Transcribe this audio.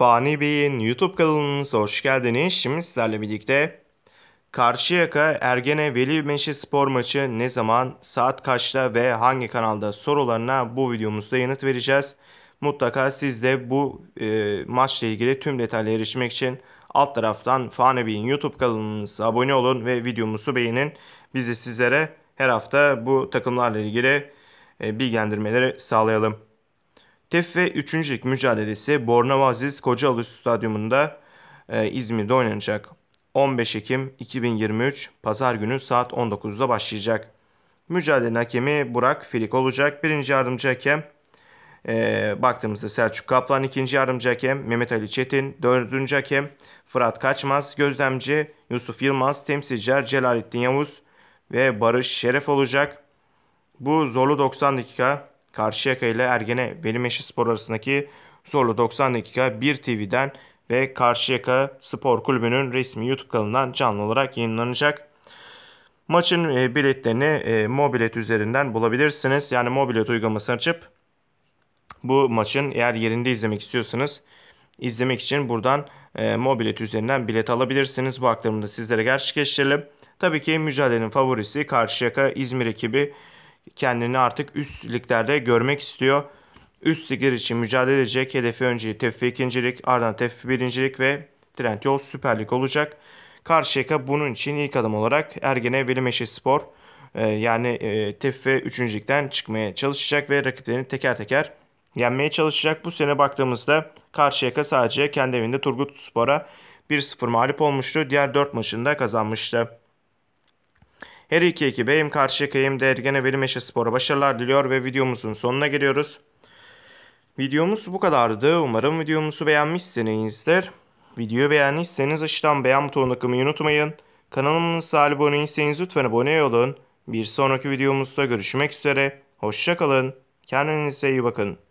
Fani Bey'in YouTube kanalınıza hoş geldiniz. Şimdi sizlerle birlikte Karşıyaka Ergene Veli Meşe spor maçı ne zaman, saat kaçta ve hangi kanalda sorularına bu videomuzda yanıt vereceğiz. Mutlaka siz de bu e, maçla ilgili tüm detaylara erişmek için alt taraftan Fani Bey'in YouTube kanalınıza abone olun ve videomuzu beğenin. Bizi sizlere her hafta bu takımlarla ilgili e, bilgilendirmeleri sağlayalım. TEFFE 3. Lig mücadelesi Bornavaziz Kocaeli Stadyumunda e, İzmir'de oynanacak. 15 Ekim 2023 Pazar günü saat 19'da başlayacak. Mücadele hakemi Burak Filik olacak. Birinci yardımcı hakem e, baktığımızda Selçuk Kaplan ikinci yardımcı hakem, Mehmet Ali Çetin dördüncü hakem, Fırat Kaçmaz gözlemci, Yusuf Yılmaz temsilciler Celalettin Yavuz ve Barış Şeref olacak. Bu zorlu 90 dakika Karşıyaka ile Ergene Benim Eşi Spor arasındaki zorlu 90 dakika 1 TV'den ve Karşıyaka Spor Kulübü'nün resmi YouTube kanalından canlı olarak yayınlanacak. Maçın e, biletlerini e, Mobilet üzerinden bulabilirsiniz. Yani Mobilet uygulamasını açıp bu maçın eğer yerinde izlemek istiyorsanız izlemek için buradan e, Mobilet üzerinden bilet alabilirsiniz. Bu aktarımı da sizlere gerçekleştirelim. Tabii ki mücadelenin favorisi Karşıyaka İzmir ekibi kendini artık üst liglerde görmek istiyor. Üst ligler için mücadele edecek hedefi önce TEFF ikincilik, ardından TEFF birincilik ve Trendyol Süper Lig olacak. Karşıyaka bunun için ilk adım olarak Ergene Velimeşe Spor e, yani e, TEFF 3. ligden çıkmaya çalışacak ve rakiplerini teker teker yenmeye çalışacak. Bu sene baktığımızda Karşıyaka sadece kendi evinde Turgut Spor'a 1-0 mağlup olmuştu. Diğer 4 maçında kazanmıştı. Her iki ekibe hem Karşıyaka hem de Ergene Spor'a başarılar diliyor ve videomuzun sonuna geliyoruz. Videomuz bu kadardı. Umarım videomuzu beğenmişsinizdir. Videoyu beğendiyseniz aşağıdan beğen butonuna tıklamayı unutmayın. Kanalımıza abone değilseniz lütfen abone olun. Bir sonraki videomuzda görüşmek üzere. Hoşçakalın. Kendinize iyi bakın.